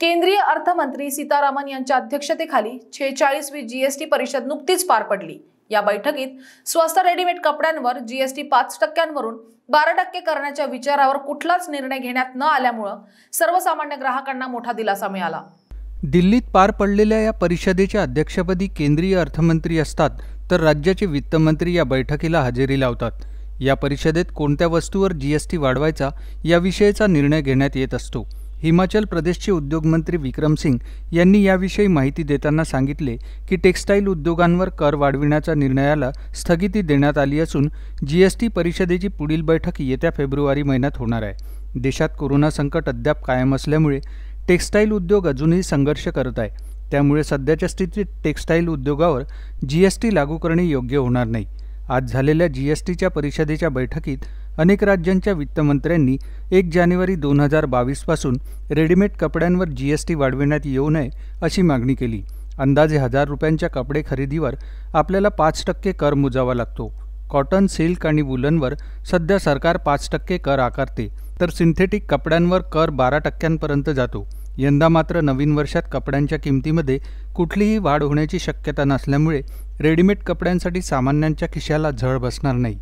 केंद्रीय अर्थमंत्री सीतारामन यांच्या अध्यक्षतेखाली छेचाळीसवी जीएसटी परिषद नुकतीच पार पडली या बैठकीत स्वस्त रेडीमेड कपड्यांवर जीएसटी पाच टक्क्यांवरून बारा टक्के करण्याच्या विचारावर कुठलाच निर्णय घेण्यात न आल्यामुळं सर्वसामान्य ग्राहकांना मोठा दिलासा मिळाला दिल्लीत पार पडलेल्या या परिषदेच्या अध्यक्षपदी केंद्रीय अर्थमंत्री असतात तर राज्याचे वित्तमंत्री या बैठकीला हजेरी लावतात या परिषदेत कोणत्या वस्तूवर जीएसटी वाढवायचा याविषयीचा निर्णय घेण्यात येत असतो हिमाचल प्रदेशचे उद्योगमंत्री विक्रम सिंग यांनी याविषयी माहिती देताना सांगितले की टेक्स्टाईल उद्योगांवर कर वाढविण्याच्या निर्णयाला स्थगिती देण्यात आली असून जीएसटी परिषदेची पुढील बैठक येत्या फेब्रुवारी महिन्यात होणार आहे देशात कोरोना संकट अद्याप कायम असल्यामुळे टेक्स्टाईल उद्योग अजूनही संघर्ष करत आहे त्यामुळे सध्याच्या स्थितीत टेक्स्टाईल उद्योगावर जीएसटी लागू करणे योग्य होणार नाही आज झालेल्या जीएसटीच्या परिषदेच्या बैठकीत अनेक राज्यांच्या वित्तमंत्र्यांनी एक जानेवारी दोन हजार बावीसपासून रेडीमेड कपड्यांवर जी एस टी वाढविण्यात येऊ नये अशी मागणी केली अंदाजे हजार रुपयांच्या कपडे खरेदीवर आपल्याला पाच टक्के कर मोजावा लागतो कॉटन सिल्क आणि वुलनवर सध्या सरकार पाच टक्के कर आकारते तर सिंथेटिक कपड्यांवर कर बारा टक्क्यांपर्यंत जातो यंदा मात्र नवीन वर्षात कपड्यांच्या किमतीमध्ये कुठलीही वाढ होण्याची शक्यता नसल्यामुळे रेडीमेड कपड्यांसाठी सामान्यांच्या खिशाला झळ बसणार नाही